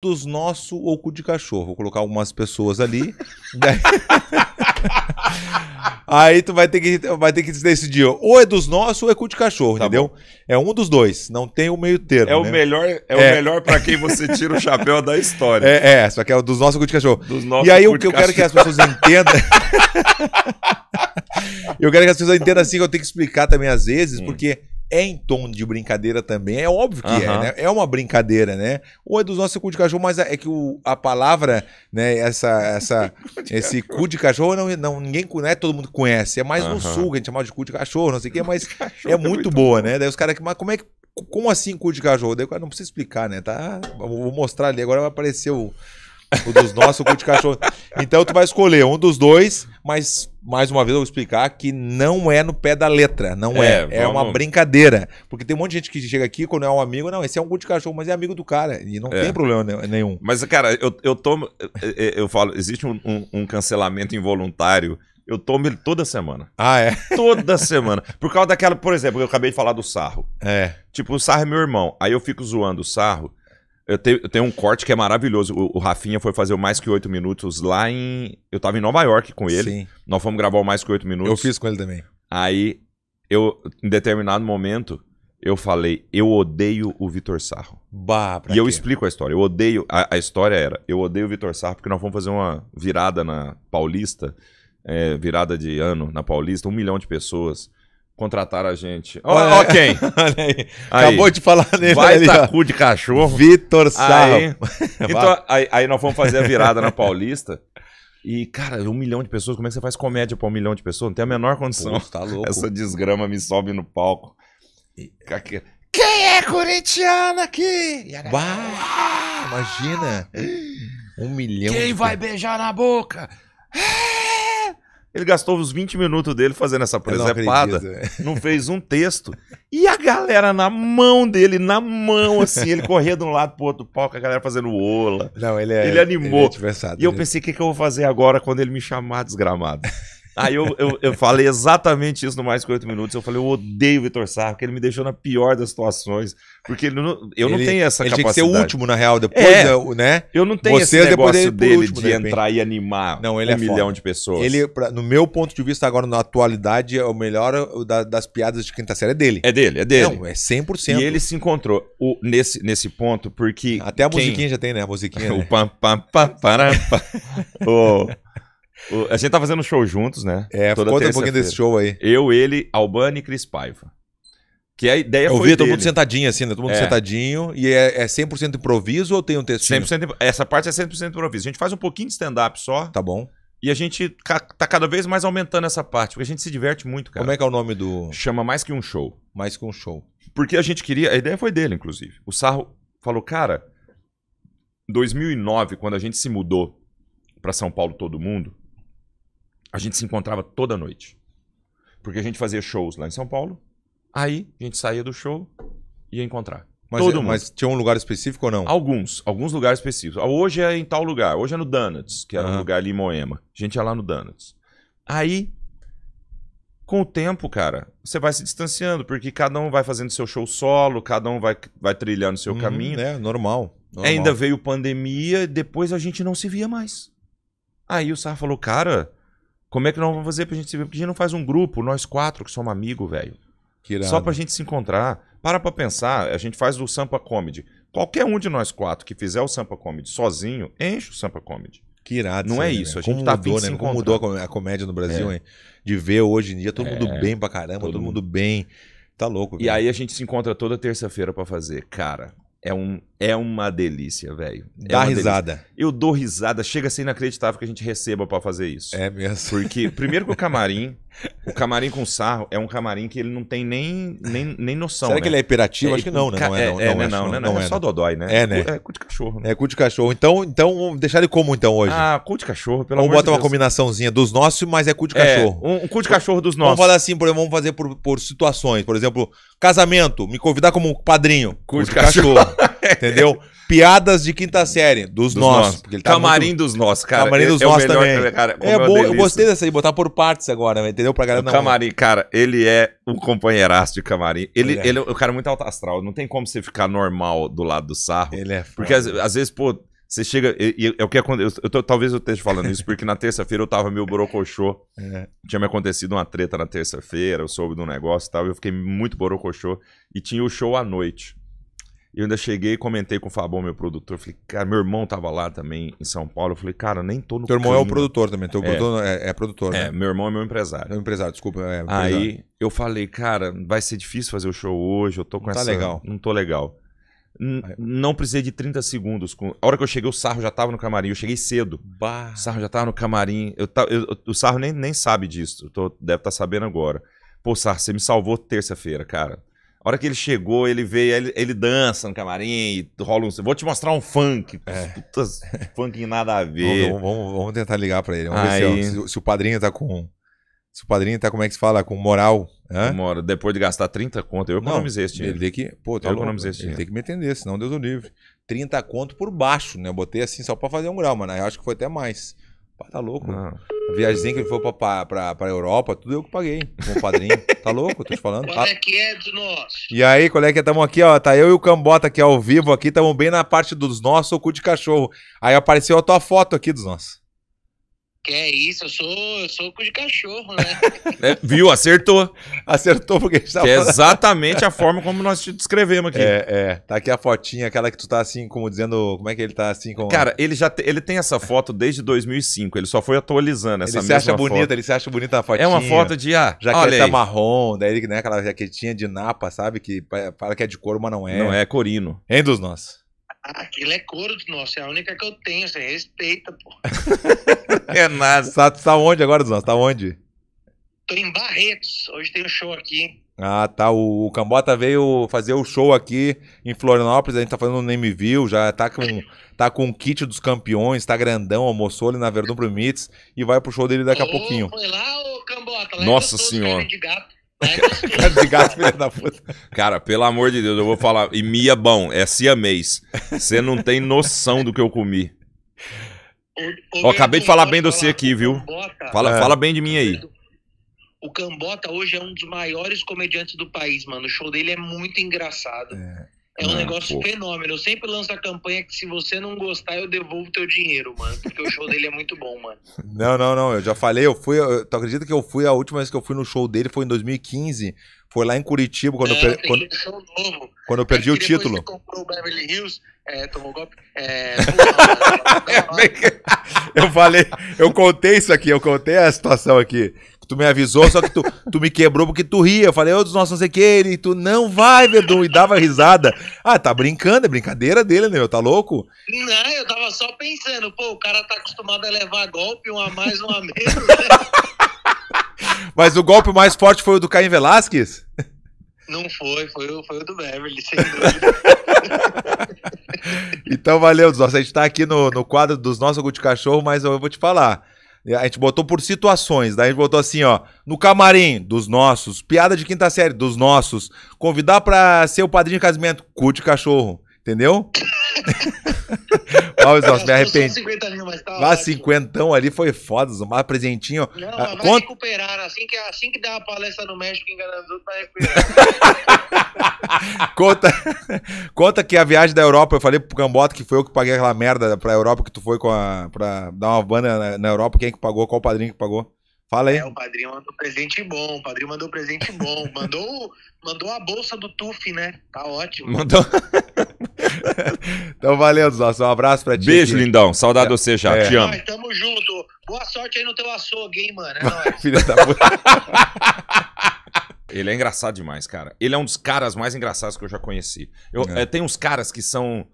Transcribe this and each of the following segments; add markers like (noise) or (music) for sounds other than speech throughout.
dos nosso ou cu de cachorro. Vou colocar algumas pessoas ali. daí... (laughs) Né? Aí tu vai ter que vai ter que decidir, ou é dos nossos ou é cu de cachorro, tá entendeu? Bom. É um dos dois, não tem o meio termo. É o né? melhor, é, é, o melhor para quem você tira o chapéu da história. É, é só que é dos nossos cu de cachorro. Dos nossos e aí o que eu quero é que as pessoas entendam (laughs) Eu quero que as pessoas entendam assim que eu tenho que explicar também às vezes, hum. porque é em tom de brincadeira também. É óbvio que é, né? É uma brincadeira, né? Ou é dos nossos cu de cachorro, mas é, é que o, a palavra, né? Essa, essa, (laughs) esse cu de cachorro, não, não, ninguém não é todo mundo conhece. É mais no sul, que a gente chama de cu de cachorro, não sei o quê, mas é, é muito, é muito boa, bom. né? Daí os caras que, mas como é que. Como assim cu de cachorro? Daí o cara não precisa explicar, né? Tá? Vou mostrar ali, agora vai aparecer o. O dos nossos, o cu de cachorro. Então tu vai escolher um dos dois, mas mais uma vez eu vou explicar que não é no pé da letra, não é. É, é uma brincadeira. Porque tem um monte de gente que chega aqui, quando é um amigo, não, esse é um cu de cachorro, mas é amigo do cara. E não é. tem problema nenhum. Mas, cara, eu, eu tomo. Eu, eu falo, existe um, um, um cancelamento involuntário eu tomo ele toda semana. Ah, é? Toda semana. Por causa daquela, por exemplo, eu acabei de falar do sarro. É. Tipo, o sarro é meu irmão. Aí eu fico zoando o sarro. Eu tenho, eu tenho, um corte que é maravilhoso. O, o Rafinha foi fazer o Mais Que Oito Minutos lá em... Eu tava em Nova York com ele. Sim. Nós fomos gravar o Mais Que Oito Minutos. Eu fiz com ele também. Aí, eu, em determinado momento, eu falei, eu odeio o Vitor Sarro. Bah, e quê? eu explico a história. Eu odeio. A, a história era, eu odeio o Vitor Sarro porque nós fomos fazer uma virada na Paulista, é, virada de ano na Paulista, um milhão de pessoas contratar a gente. Olha, (laughs) olha quem. Olha Acabou aí. de falar nele. Vai ali, tacu tá de cachorro. Vitor Sarro. Então, (laughs) aí, então, aí, aí, nós vamos fazer a virada na Paulista. E, cara, um milhão de pessoas, como é que você faz comédia para um milhão de pessoas? Não tem a menor condição. Pô, tá louco. Essa desgrama me sobe no palco. Quem é corintiano aqui? É bah, ah! imagina. Um milhão. Quem vai beijar na boca? É! Ele gastou os 20 minutos dele fazendo essa presepada. Não, né? não, fez um texto. E a galera na mão dele, na mão, assim, ele corria de um lado pro outro palco, a galera fazendo ola. Não, ele é. Ele animou. Ele é e eu né? pensei, o que, que eu vou fazer agora quando ele me chamar desgramado? Aí eu, eu, eu falei exatamente isso no Mais que oito Minutos. Eu falei, eu odeio o Vitor Sarro, porque ele me deixou na pior das situações. Porque ele não, eu ele, não tenho essa ele capacidade. Ele tinha que ser o último, na real, depois, é, é né? Eu não tenho Você esse negócio dele último, de, de entrar e animar não, ele um é milhão de pessoas. Ele, pra, no meu ponto de vista, agora na atualidade, é o melhor é da, das piadas de quinta série é dele. É dele, é dele. Não, é 100%. E ele se encontrou o, nesse, nesse ponto, porque... Até a musiquinha já tem, né? A musiquinha, (laughs) né? o pam, pam, pam, pará, pam. oh. (laughs) O, a gente tá fazendo show juntos, né? É, Toda conta um pouquinho desse show aí. Eu, ele, Albani e Cris Paiva. Que a ideia eu foi. Eu vi todo mundo sentadinho, assim, né? Todo mundo é. sentadinho. E é, é 100% improviso ou tem um texto? essa parte é 100% improviso. A gente faz um pouquinho de stand-up só. Tá bom. E a gente tá cada vez mais aumentando essa parte, porque a gente se diverte muito, cara. Como é que é o nome do. Chama Mais Que Um Show. Mais Que Um Show. Porque a gente queria. A ideia foi dele, inclusive. O Sarro falou, cara, 2009, quando a gente se mudou para São Paulo todo mundo, a gente se encontrava toda noite. Porque a gente fazia shows lá em São Paulo, aí a gente saía do show e ia encontrar. Mas, Todo é, mundo. mas tinha um lugar específico ou não? Alguns, alguns lugares específicos. Ah, hoje é em tal lugar, hoje é no Donuts, que era uhum. um lugar ali em Moema. A gente ia lá no Donuts. Aí, com o tempo, cara, você vai se distanciando, porque cada um vai fazendo seu show solo, cada um vai, vai trilhando seu hum, caminho. É, normal, normal. Ainda veio pandemia, depois a gente não se via mais. Aí o Sar falou, cara, como é que nós vamos fazer pra gente se ver? Porque a gente não faz um grupo, nós quatro que somos amigos, velho. Só pra gente se encontrar. Para pra pensar, a gente faz o Sampa Comedy. Qualquer um de nós quatro que fizer o Sampa Comedy sozinho, enche o Sampa Comedy. Que irado. Não é isso. Né? A gente como tá mudou, né? Como mudou a comédia no Brasil, é. hein? De ver hoje em dia todo é. mundo bem pra caramba, todo, todo mundo... bem. Tá louco. Cara. E aí a gente se encontra toda terça-feira para fazer. Cara, é, um, é uma delícia, velho. É Dá risada. Delícia. Eu dou risada. Chega a ser inacreditável que a gente receba para fazer isso. É mesmo. Porque, primeiro que o camarim o camarim com sarro é um camarim que ele não tem nem, nem, nem noção. Será né? que ele é hiperativo? É, acho que não, né? Não é, é, não. É, não, né, é, não, não, né? não, é, é só Dodói, né? É, né? É cu de cachorro. Né? É cu de cachorro. Então, então deixar ele como então hoje? Ah, cu de cachorro, pelo vamos amor de Deus. Vamos botar uma combinaçãozinha dos nossos, mas é cu de é, cachorro. Um, um cu de cachorro dos nossos. Vamos falar assim, por, vamos fazer por, por situações. Por exemplo, casamento, me convidar como padrinho. Cu, de, de cachorro. cachorro. (laughs) Entendeu? Piadas de quinta série, dos, dos nossos. Nós, tá Camarim muito... dos nossos, cara. Camarim é- dos é, nossos é também. Que, cara, é bom, eu gostei dessa aí, botar por partes agora, né, entendeu? Pra galera o Camarim, cara, ele é um companheiraço de Camarim. Ele, ele, é. ele é um cara muito alto astral, não tem como você ficar normal do lado do sarro. Ele é. Foda. Porque às, às vezes, pô, você chega. é o que acontece. talvez eu esteja falando isso, porque na terça-feira eu tava meio borocochô. (laughs) É. Tinha me acontecido uma treta na terça-feira, eu soube de um negócio e tal. Eu fiquei muito borocochô. E tinha o show à noite eu ainda cheguei e comentei com o Fabão, meu produtor. falei, cara, meu irmão tava lá também em São Paulo. Eu falei, cara, nem tô no Teu irmão clima. é o produtor também. Teu é. produtor é, é produtor, é, né? É, meu irmão é meu empresário. É um empresário, desculpa. É empresário. Aí eu falei, cara, vai ser difícil fazer o show hoje. Eu tô com não tá essa. Tá legal. Não tô legal. N não precisei de 30 segundos. A hora que eu cheguei, o Sarro já tava no camarim. Eu cheguei cedo. Bah. O Sarro já tava no camarim. Eu, ta... eu o Sarro nem, nem sabe disso. Tô... Deve estar tá sabendo agora. Pô, Sarro, você me salvou terça-feira, cara. A hora que ele chegou, ele veio, ele, ele dança no camarim e rola um. Vou te mostrar um funk. É. Putas, (laughs) funk em nada a ver. Vamos, vamos, vamos tentar ligar pra ele. Vamos Aí... ver se, é se, o padrinho tá com. Se o padrinho tá, como é que se fala? Com moral. Mora, depois de gastar 30 conto, eu economizei esse dinheiro. Ele tem que. Pô, tá eu economizei esse dinheiro. Ele tem que me entender, senão Deus o livre. 30 conto por baixo, né? Eu botei assim só pra fazer um grau, mano. Eu acho que foi até mais tá louco. Não. A viagem que ele foi pra, pra, pra, Europa, tudo eu que paguei, com o padrinho. (laughs) tá louco? Tô te falando. Qual tá? é que é dos nossos? E aí, qual é que é? Tamo aqui, ó. Tá eu e o Cambota aqui ao vivo aqui. Tamo bem na parte dos nossos, o cu de cachorro. Aí apareceu a tua foto aqui dos nossos. Que é isso, eu sou, eu sou cu de cachorro, né? (laughs) É, viu? Acertou. Acertou porque a gente tava que é exatamente a forma como nós te descrevemos aqui. É, é. Tá aqui a fotinha, aquela que tu tá assim, como dizendo, como é que ele tá assim com... Cara, ele já te, ele tem essa foto desde 2005, ele só foi atualizando essa ele mesma Ele se acha foto. ele se acha bonita a fotinha. É uma foto de, ah, Jaqueta tá marrom, daí né, aquela jaquetinha de napa, sabe? Que para que é de couro, mas não é. Não, é, é corino. Em dos nossos. Aquilo é couro nosso, é a única que eu tenho, você respeita, pô. (laughs) é nada. Tá, tá onde agora, Zão? Tá onde? Tô em Barretos, hoje tem um show aqui. Ah, tá. O, o Cambota veio fazer o show aqui em Florianópolis, a gente tá fazendo o Name View, já tá com, tá com o kit dos campeões, tá grandão, almoçou ali na Verdun Pro e vai pro show dele daqui a pouquinho. Foi lá, ô Cambota, lá é Nossa senhora. De gato cara de gato, da puta. Cara, pelo amor de Deus, eu vou falar. E Mia é Bom, é siamês. Você não tem noção do que eu comi. acabei de falar bem de você aqui, viu? fala, é. fala bem de mim aí. O Cambota hoje é um dos maiores comediantes do país, mano. O show dele é muito engraçado. É. É um negócio pô. fenômeno. Eu sempre lanço a campanha que se você não gostar, eu devolvo teu dinheiro, mano. Porque o show dele é muito bom, mano. (laughs) Não, não, não. Eu já falei, eu fui. tu acredita que eu fui, a última vez que eu fui no show dele foi em 2015. Foi lá em Curitiba, quando, é, eu, per... quando... quando eu perdi é o título. Você comprou o Beverly Hills, é, tomou golpe. É... (laughs) (laughs) eu falei, eu contei isso aqui, eu contei a situação aqui. Tu me avisou, só que tu, tu me quebrou porque tu ria. Eu falei, ô, dos nossos não sei o que, ele, tu não vai, Verdun, e dava risada. Ah, tá brincando, é brincadeira dele, né, meu, tá louco? Não, eu tava só pensando, pô, o cara tá acostumado a levar golpe, um a mais, um a menos, né? (laughs) Mas o golpe mais forte foi o do Caim Velasquez? Não foi, foi, foi o do Beverly, sem dúvida. (laughs) então valeu, dos nossos. A gente tá aqui no, no quadro dos nossos Good Cachorro, mas eu vou te falar. A gente botou por situações, daí a gente botou assim, ó, no camarim dos nossos, piada de quinta série dos nossos, convidar para ser o padrinho de casamento, curte cachorro. Entendeu? Paulo (laughs) Zoss, me arrependi. 50 lá, cinquentão ali foi foda, mais presentinho. Não, ah, vai cont... recuperar. Assim que, assim que der uma palestra no México enganando os outros, tá (laughs) vai recuperar. conta, conta que a viagem da Europa, eu falei pro Gambota que foi eu que paguei aquela merda pra Europa que tu foi com a, pra dar uma banda na, na Europa. Quem é que pagou? Qual padrinho que pagou? Fala aí. É, o padrinho mandou presente bom, o padrinho mandou presente bom. Mandou, mandou a bolsa do Tuf, né? Tá ótimo. Mandou. (laughs) então valeu, Zócio. Um abraço pra ti. Beijo, aqui. lindão. Saudade é. você já. É. Te amo. Ai, tamo junto. Boa sorte aí no teu açougue, hein, mano. É nóis. (laughs) Filha da puta. (laughs) Ele é engraçado demais, cara. Ele é um dos caras mais engraçados que eu já conheci. Eu, é. Eh, tem uns caras que são.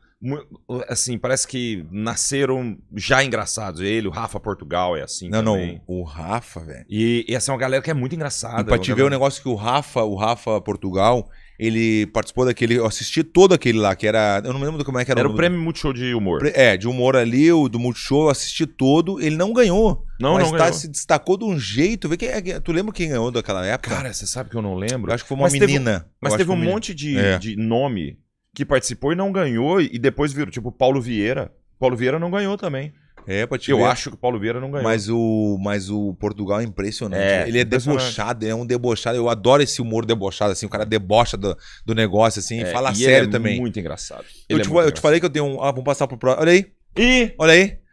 Assim, parece que nasceram já engraçados. Ele, o Rafa Portugal é assim. Não, também. não. O Rafa, velho. E, e essa é uma galera que é muito engraçada. E pra é te ver o negócio que o Rafa, o Rafa Portugal, ele participou daquele. Eu assisti todo aquele lá, que era. Eu não me lembro como é que era. Era o, o prêmio Multishow de humor. É, de humor ali, o do Multishow, eu assisti todo. Ele não ganhou. Não, mas não tá, ganhou. se destacou de um jeito. Vê quem, é tu lembra quem ganhou daquela época? Cara, você sabe que eu não lembro. Eu acho que foi uma mas menina. Teve, mas teve um monte de, é. de nome que participou e não ganhou, e depois virou. Tipo, Paulo Vieira. Paulo Vieira não ganhou também. É, pra te Eu ver. acho que o Paulo Vieira não ganhou. Mas o, mas o Portugal é impressionante. É, ele é debochado, é um debochado. Eu adoro esse humor debochado, assim. O cara debocha do, do negócio, assim, é, e fala e sério também. é também. muito engraçado. Eu, é te, muito eu engraçado. te, falei que eu tenho um. Ah, vamos passar pro próximo. Olha aí. E. Olha aí.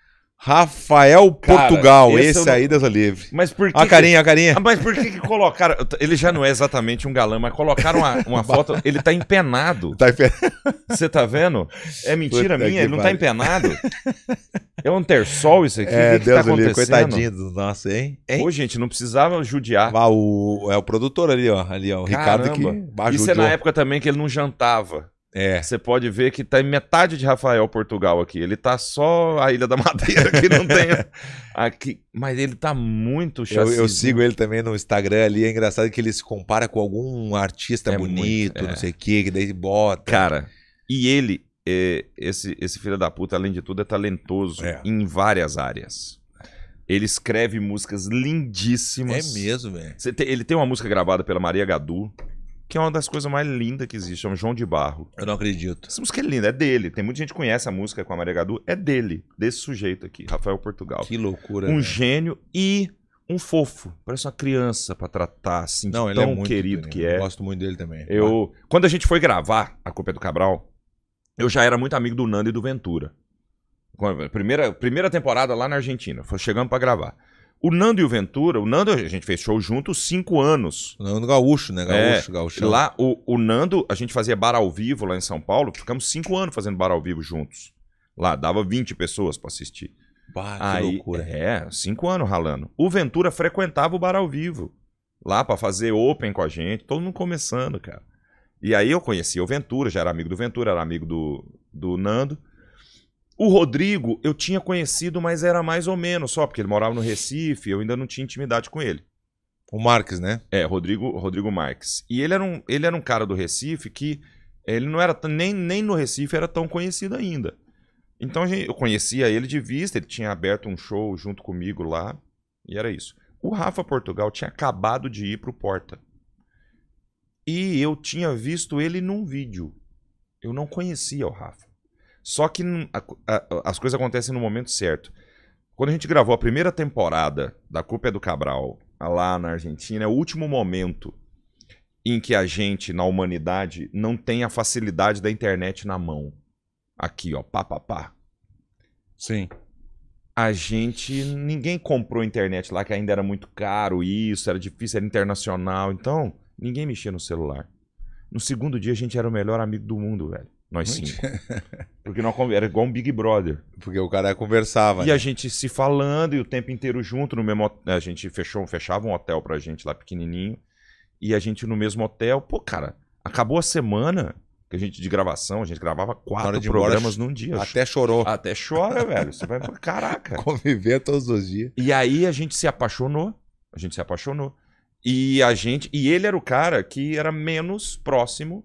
Rafael Cara, Portugal, esse, esse não... aí das livre. Mas por que A carinha, a carinha. Ah, mas por que, que colocaram. Ele já não é exatamente um galã, mas colocaram uma, uma (laughs) foto. Ele tá empenado. Tá empenado. Você tá vendo? É mentira Puta minha, ele não vale. tá empenado. É um tersol isso aqui? É, que Deus que tá livre, coitadinho do nosso, hein? hein? Ô, gente, não precisava judiar. Ah, o, é o produtor ali, ó. Ali, ó. O Caramba. Ricardo que. Isso é na época também que ele não jantava. É. Você pode ver que tá em metade de Rafael Portugal aqui. Ele tá só a Ilha da Madeira que não tem (laughs) aqui, mas ele tá muito chateado. Eu, eu, sigo ele também no Instagram ali, é engraçado que ele se compara com algum artista é bonito, muito, é. não sei o quê, que daí bota. Cara, e ele é, esse esse filho da puta, além de tudo, é talentoso é. em várias áreas. Ele escreve músicas lindíssimas. É mesmo, velho. Ele tem uma música gravada pela Maria Gadu, que é uma das coisas mais lindas que existe, é João de Barro. Eu não acredito. Essa música é linda, é dele. Tem muita gente que conhece a música com a Maria Gadu, é dele, desse sujeito aqui, Rafael Portugal. Que loucura. Um né? gênio e um fofo, parece uma criança para tratar, assim, não, ele é tão é muito querido que né? é. Eu gosto muito dele também. Eu, quando a gente foi gravar A Copa é do Cabral, eu já era muito amigo do Nando e do Ventura. Primeira, primeira temporada lá na Argentina, chegamos para gravar. O Nando e o Ventura, o Nando, a gente fez show junto cinco anos. O Nando Gaúcho, né? Gaúcho, é, Gaúcho. Lá, o, o Nando, a gente fazia bar ao vivo lá em São Paulo. Ficamos cinco anos fazendo bar ao vivo juntos. Lá, dava 20 pessoas para assistir. Bah, que loucura. É, cinco anos ralando. O Ventura frequentava o bar ao vivo. Lá para fazer open com a gente. Todo mundo começando, cara. E aí eu conhecia o Ventura, já era amigo do Ventura, era amigo do, do Nando. O Rodrigo eu tinha conhecido, mas era mais ou menos só, porque ele morava no Recife, eu ainda não tinha intimidade com ele. O Marques, né? É, Rodrigo, Rodrigo Marques. E ele era, um, ele era um cara do Recife que eh, ele não era nem, nem no Recife era tão conhecido ainda. Então eu conhecia ele de vista, ele tinha aberto um show junto comigo lá, e era isso. O Rafa Portugal tinha acabado de ir pro Porta. E eu tinha visto ele num vídeo. Eu não conhecia o Rafa. Só que a, a, as coisas acontecem no momento certo. Quando a gente gravou a primeira temporada da Culpa é do Cabral lá na Argentina, é o último momento em que a gente, na humanidade, não tem a facilidade da internet na mão. Aqui, ó, pá, pá, pá. Sim. A gente. Ninguém comprou internet lá, que ainda era muito caro isso, era difícil, era internacional. Então, ninguém mexia no celular. No segundo dia, a gente era o melhor amigo do mundo, velho. Nós cinco. (laughs) Porque não era igual um Big Brother. Porque o cara conversava. E né? a gente se falando e o tempo inteiro junto. No mesmo, a gente fechou, fechava um hotel pra gente lá pequenininho. E a gente no mesmo hotel. Pô, cara, acabou a semana que a gente de gravação, a gente gravava quatro programas embora, num dia. Até chorou. Até chora, velho. Você vai pra (laughs) caraca. Conviver todos os dias. E aí a gente se apaixonou. A gente se apaixonou. E a gente. E ele era o cara que era menos próximo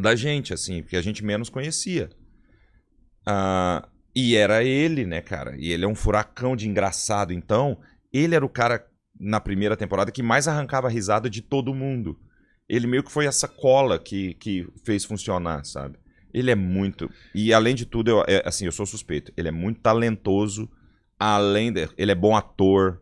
da gente, assim, porque a gente menos conhecia. Ah, e era ele, né, cara? E ele é um furacão de engraçado. Então, ele era o cara na primeira temporada que mais arrancava risada de todo mundo. Ele meio que foi essa cola que, que fez funcionar, sabe? Ele é muito. E além de tudo, eu, é, assim, eu sou suspeito. Ele é muito talentoso. Além de, ele é bom ator.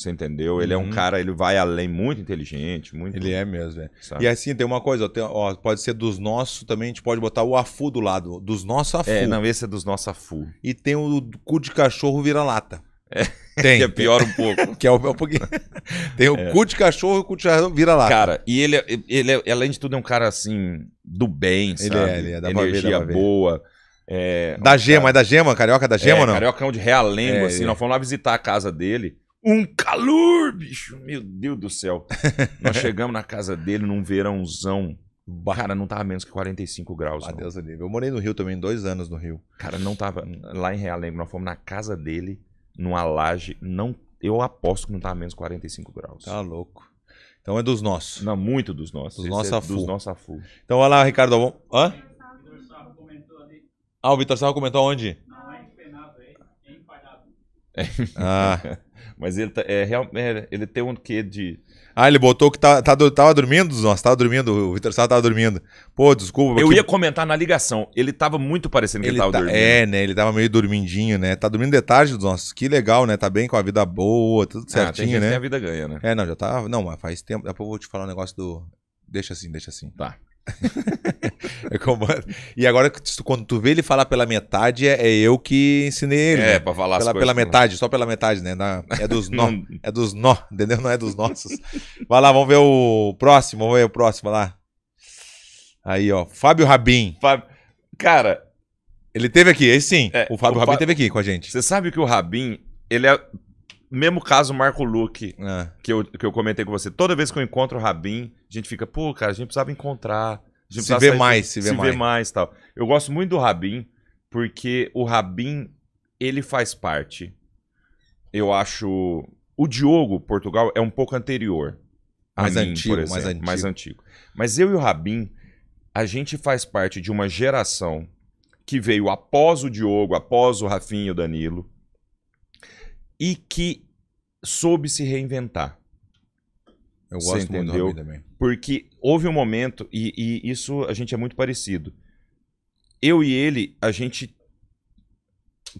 Você entendeu? Ele uhum. é um uhum. cara, ele vai além, muito inteligente, muito. Ele é mesmo, é. E assim, tem uma coisa, tem, ó, pode ser dos nossos também, a gente pode botar o Afu do lado. Dos nossos Afu. É, não, esse é dos nossos Afu. E tem o cu de cachorro vira-lata. É. (laughs) Tem. Que é pior um pouco. (laughs) que é o, é um pouquinho. (laughs) Tem o é. cu de cachorro e o cu de cachorro vira-lata. Cara, e ele, é, ele, ele, é, além de tudo, é um cara assim, do bem, ele sabe? É, ele é, dá Energia ver, dá boa. É, da gema, cara... é da gema? Carioca da gema ou não? Carioca é um de realengo, assim. Nós fomos lá visitar a casa dele um calor, bicho. Meu Deus do céu. (laughs) Nós chegamos na casa dele num verãozão. Cara, não tava menos que 45 graus. Ah, não. Deus livre. Eu morei no Rio também, dois anos no Rio. Cara, não tava. Lá em Realengo, nós fomos na casa dele, numa laje. Não, eu aposto que não tava menos 45 graus. Tá louco. Então é dos nossos. Não, muito dos nossos. Dos nossos é Dos nossos afu. Então olha lá, Ricardo. Vamos... Hã? Ah, o Vitor Sarro comentou onde? Não, é em Penado, é em Palhado. É. ah. (laughs) Mas ele, tá, é, real, é, ele tem um quê de. Ah, ele botou que tá, tá, tava dormindo, nós tava dormindo, o Vitor Sá tava dormindo. Pô, desculpa. Eu que... ia comentar na ligação, ele tava muito parecendo que ele, ele tava tá, dormindo. É, né, ele tava meio dormindinho, né, tá dormindo de tarde dos nossos, que legal, né, tá bem com a vida boa, tudo ah, certinho, ah, tem né. a vida ganha, né. É, não, já tava, não, mas faz tempo, pouco eu vou te falar um negócio do... Deixa assim, deixa assim. Tá. (laughs) é comando. É. E agora, quando tu vê ele falar pela metade, é, é eu que ensinei ele. É, né? pra falar pela, as pela metade, só pela metade, né? Na, é dos (laughs) nó. é dos nó, entendeu? Não é dos nossos. Vai lá, vamos ver o próximo. Vamos ver o próximo lá. Aí, ó. Fábio Rabin. Fábio... Cara. Ele teve aqui, esse sim. É, o Fábio o Rabin Fá... teve aqui com a gente. Você sabe que o Rabin, ele é mesmo caso Marco Luque, é. que, eu, que eu comentei com você. Toda vez que eu encontro o Rabin, a gente fica, pô, cara, a gente precisava encontrar. A gente se vê mais, se vê se mais. mais tal. Eu gosto muito do Rabin, porque o Rabin, ele faz parte. Eu acho. O Diogo, Portugal, é um pouco anterior. Mais mim, antigo, exemplo, mais antigo. Mais antigo. Mas eu e o Rabin, a gente faz parte de uma geração que veio após o Diogo, após o Rafinho e o Danilo e que soube se reinventar. Eu gosto entendeu? muito do também. Porque houve um momento, e, e isso a gente é muito parecido. Eu e ele, a gente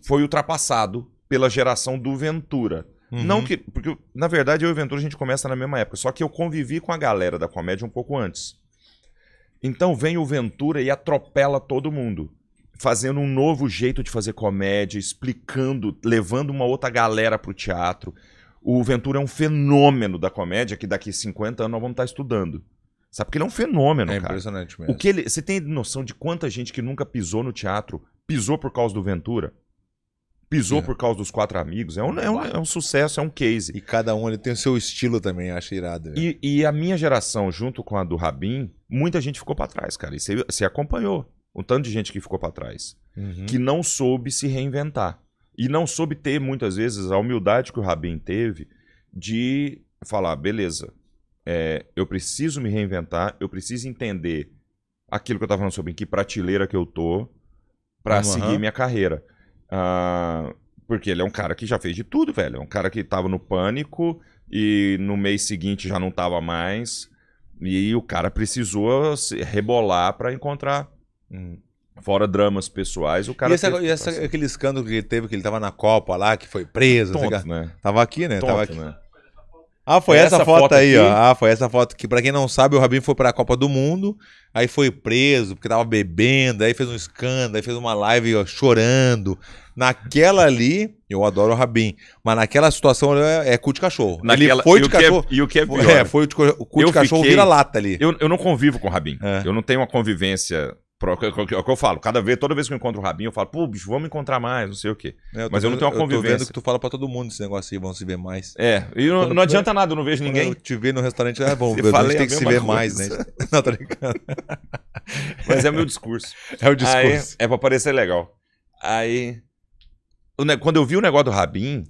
foi ultrapassado pela geração do Ventura. Uhum. Não que. Porque, na verdade, eu e o Ventura a gente começa na mesma época. Só que eu convivi com a galera da comédia um pouco antes. Então vem o Ventura e atropela todo mundo fazendo um novo jeito de fazer comédia, explicando, levando uma outra galera pro teatro. O Ventura é um fenômeno da comédia que daqui 50 anos nós vamos estar tá estudando. Sabe? Porque ele é um fenômeno, é cara. É impressionante mesmo. O que ele, você tem noção de quanta gente que nunca pisou no teatro pisou por causa do Ventura? Pisou é. por causa dos quatro amigos. É um, é, um, é um sucesso, é um case. E cada um ele tem o seu estilo também, acho irado. E, e, a minha geração, junto com a do Rabin, muita gente ficou para trás, cara. E você, você acompanhou um tanto de gente que ficou para trás, uhum. que não soube se reinventar. E não soube ter, muitas vezes, a humildade que o Rabin teve de falar: beleza, é, eu preciso me reinventar, eu preciso entender aquilo que eu estava falando sobre em que prateleira que eu tô para uhum. seguir minha carreira. Uh, porque ele é um cara que já fez de tudo, velho. É um cara que estava no pânico e no mês seguinte já não estava mais. E o cara precisou rebolar para encontrar Fora dramas pessoais, o cara. E, teve, e essa, assim. aquele escândalo que ele teve, que ele tava na Copa lá, que foi preso. Tonto, assim, né? Tava aqui, né? Tonto, tava aqui. Né? Ah, foi, foi essa, essa, foto, foto aí, aqui. ó. Ah, foi essa foto que, para quem não sabe, o Rabin foi pra Copa do Mundo, aí foi preso, porque tava bebendo, aí fez um escândalo, aí fez uma live ó, chorando. Naquela ali, eu adoro o Rabin, mas naquela situação é, é cu de cachorro. Naquela, Ele foi de é- cachorro. É, e o que é, é pior? É, foi o, de, cu eu de cachorro fiquei, vira lata ali. Eu, eu não convivo com o Rabin. É. Eu não tenho uma convivência Pro, é, é o que eu falo. Cada vez, toda vez que eu encontro o Rabinho, eu falo, pô, bicho, vamos encontrar mais, não sei o quê. É, eu Mas eu não tenho uma convivência. Eu tô vendo que tu fala pra todo mundo esse negócio aí, vão se ver mais. É, e não, não adianta nada, eu não vejo ninguém. eu te ver no restaurante, é bom, ver, (laughs) a gente tem que se ver coisa. mais, né? (laughs) Não, tô brincando. (laughs) Mas é meu discurso. É o discurso. Aí, é pra parecer legal. Aí, quando eu vi o negócio do Rabin,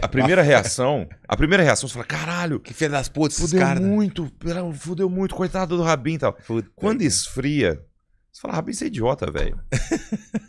a primeira reação, a primeira reação, você fala, caralho, que filha das putas, fudeu cara, muito, né? fudeu muito, coitado do Rabin e tal. Fudeu. Quando esfria, você fala, rapaz, você é idiota, velho.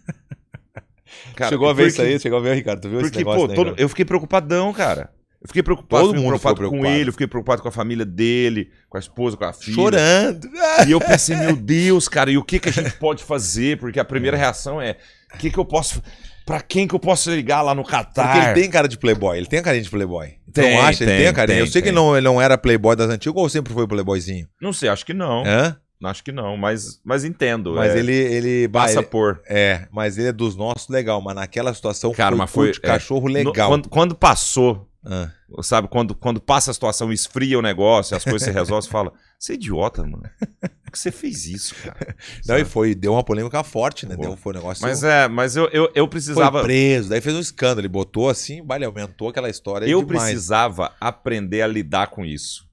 (laughs) chegou a ver porque... isso aí, chegou a ver, Ricardo. Tu viu porque, esse negócio? Pô, né, Eu fiquei preocupadão, cara. Eu fiquei preocupado, Todo fiquei mundo preocupado, preocupado, com ele, eu fiquei preocupado com a família dele, com a esposa, com a filha. Chorando. (laughs) E eu pensei, meu Deus, cara, e o que, que a gente pode fazer? Porque a primeira é. reação é, o que, que eu posso... Pra quem que eu posso ligar lá no Catar? Porque ele tem cara de playboy, ele tem a carinha de playboy. Então acha? Tem, ele tem a carinha. Tem, eu sei tem. que não, ele não era playboy das antigas ou sempre foi playboyzinho? Não sei, acho que não. Hã? Acho que não, mas, mas entendo. Mas é, ele, ele. Passa ele, por. É, mas ele é dos nossos, legal. Mas naquela situação, Cara, foi, mas foi de é, cachorro legal. No, quando, quando, passou, ah. sabe? Quando, quando passa a situação, esfria o negócio, as coisas se resolvem, você fala: você é idiota, mano. Por que você fez isso, cara? (laughs) Não, e foi, deu uma polêmica forte, né? Deu, foi um negócio. Mas é, mas eu, eu, eu precisava. Foi preso, daí fez um escândalo, ele botou assim, vale, aumentou aquela história. Eu demais. precisava aprender a lidar com isso.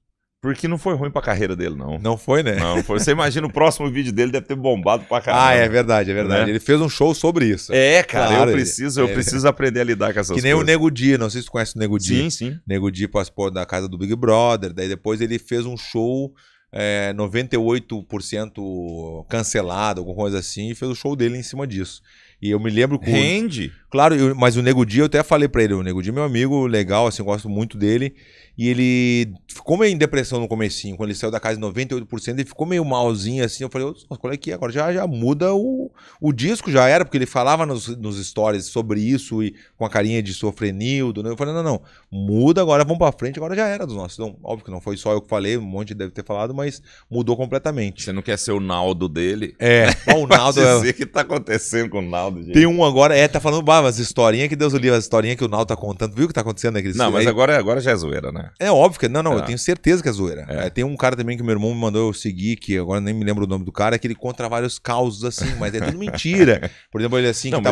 Porque não foi ruim pra carreira dele, não. Não foi, né? Não foi. Você imagina o próximo vídeo dele deve ter bombado pra ah, caralho. Ah, é verdade, é verdade. Né? Ele fez um show sobre isso. É, cara, claro, eu preciso, eu é preciso aprender a lidar com essas que coisas. Que nem o Nego Di, não sei se você conhece o Nego Di. Sim, sim. Nego Di participou da casa do Big Brother, daí depois ele fez um show é, 98% cancelado, alguma coisa assim, e fez o show dele em cima disso. E eu me lembro que. Rende? O... Claro, eu, mas o Nego Di, eu até falei pra ele, o Nego Di é meu amigo, legal, assim, gosto muito dele. E ele ficou meio em depressão no comecinho, quando ele saiu da casa 98%, ele ficou meio malzinho, assim, eu falei, qual é que é? agora já, já muda o, o disco, já era, porque ele falava nos, nos stories sobre isso e com a carinha de sofrenildo, né? Eu falei, não, não, muda agora, vamos pra frente, agora já era dos nossos. Então, óbvio que não foi só eu que falei, um monte deve ter falado, mas mudou completamente. Você não quer ser o Naldo dele? É, o (laughs) Naldo... Pode dizer é... que tá acontecendo com o Naldo, gente. Tem um agora, é, tá falando, bah, contava as historinhas, que Deus o livre, as historinhas que o Nau tá contando. Viu o que tá acontecendo naquele né, Não, mas aí... agora, é, agora já é zoeira, né? É óbvio que. Não, não, é. eu tenho certeza que é zoeira. É. É, tem um cara também que meu irmão me mandou eu seguir, que agora nem me lembro o nome do cara, é que ele conta vários causos assim, mas é tudo mentira. (laughs) Por exemplo, ele assim, não, que,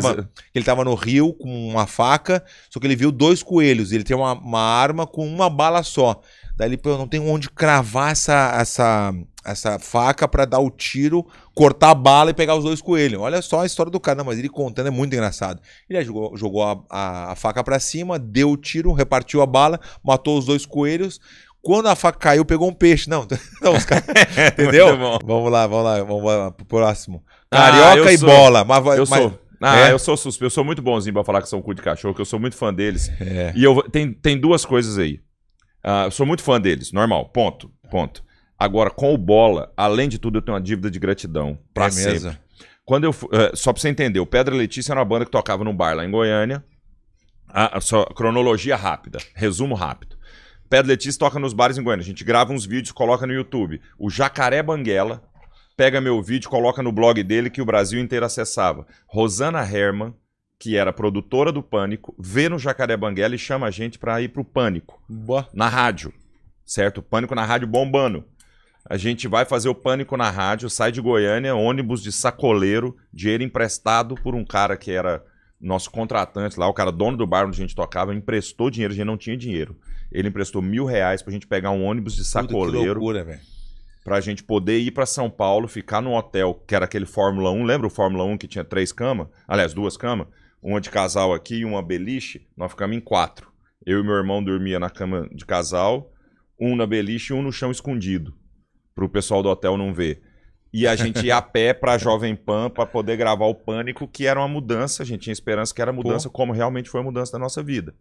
ele tava no rio com uma faca, só que ele viu dois coelhos. Ele tem uma, uma arma com uma bala só. Daí, pô, eu não tenho onde cravar essa, essa, essa faca para dar o tiro, cortar a bala e pegar os dois coelhos. Olha só a história do cara, não, mas ele contando é muito engraçado. Ele jogou, jogou a, a, a faca para cima, deu o tiro, repartiu a bala, matou os dois coelhos. Quando a faca caiu, pegou um peixe. Não, (laughs) não os caras. (laughs) entendeu? Vamos lá, vamos lá, vamos lá pro próximo. Ah, Carioca ah, e sou. bola. Mas, eu mas, sou. Ah, é? eu sou Eu sou muito bonzinho pra falar que são cu de cachorro, que eu sou muito fã deles. É. E eu, tem, tem duas coisas aí. Uh, sou muito fã deles, normal, ponto, ponto. Agora, com o Bola, além de tudo, eu tenho uma dívida de gratidão pra é sempre. Quando eu, uh, só pra você entender, o Pedra Letícia era uma banda que tocava num bar lá em Goiânia. só, cronologia rápida, resumo rápido. Pedra Letícia toca nos bares em Goiânia. A gente grava uns vídeos, coloca no YouTube. O Jacaré Banguela pega meu vídeo, coloca no blog dele que o Brasil inteiro acessava. Rosana Herman que era produtora do Pânico, vê no Jacaré Banguela e chama a gente pra ir pro Pânico. Boa. Na rádio. Certo? Pânico na rádio bombando. A gente vai fazer o Pânico na rádio, sai de Goiânia, ônibus de sacoleiro, dinheiro emprestado por um cara que era nosso contratante lá, o cara dono do bar onde a gente tocava, emprestou dinheiro, a gente não tinha dinheiro. Ele emprestou mil reais pra gente pegar um ônibus de sacoleiro. Puta, que loucura, velho pra gente poder ir para São Paulo, ficar num hotel que era aquele Fórmula 1, lembra o Fórmula 1 que tinha três camas? Aliás, duas camas uma de casal aqui e uma beliche, nós ficamos em quatro. Eu e meu irmão dormia na cama de casal, um na beliche e um no chão escondido, para o pessoal do hotel não ver. E a gente ia a pé para (laughs) Jovem Pan para poder gravar o Pânico, que era uma mudança, a gente tinha esperança que era mudança, Pô. como realmente foi a mudança da nossa vida.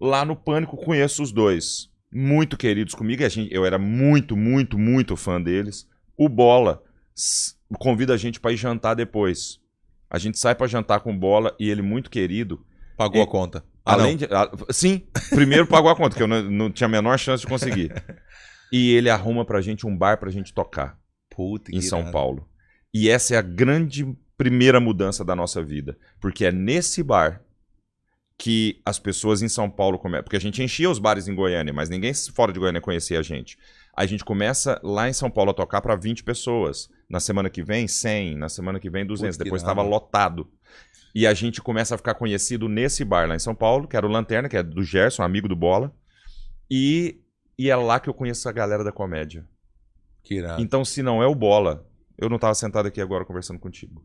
Lá no Pânico conheço os dois, muito queridos comigo, gente, eu era muito, muito, muito fã deles. O Bola convida a gente para ir jantar depois. A gente sai para jantar com bola e ele, muito querido. Pagou e, a conta. Ah, além de, a, ah, sim, primeiro pagou a conta, que eu não, não, tinha a menor chance de conseguir. (laughs) E ele arruma pra gente um bar pra gente tocar. Puta, em São irado. Paulo. E essa é a grande primeira mudança da nossa vida. Porque é nesse bar que as pessoas em São Paulo começam. Porque a gente enchia os bares em Goiânia, mas ninguém fora de Goiânia conhecia a gente a gente começa lá em São Paulo a tocar para 20 pessoas. Na semana que vem, 100. Na semana que vem, 200. Depois estava lotado. E a gente começa a ficar conhecido nesse bar lá em São Paulo, que era o Lanterna, que é do Gerson, amigo do Bola. E, e é lá que eu conheço a galera da comédia. Que irado. Então, se não é o Bola, eu não estava sentado aqui agora conversando contigo.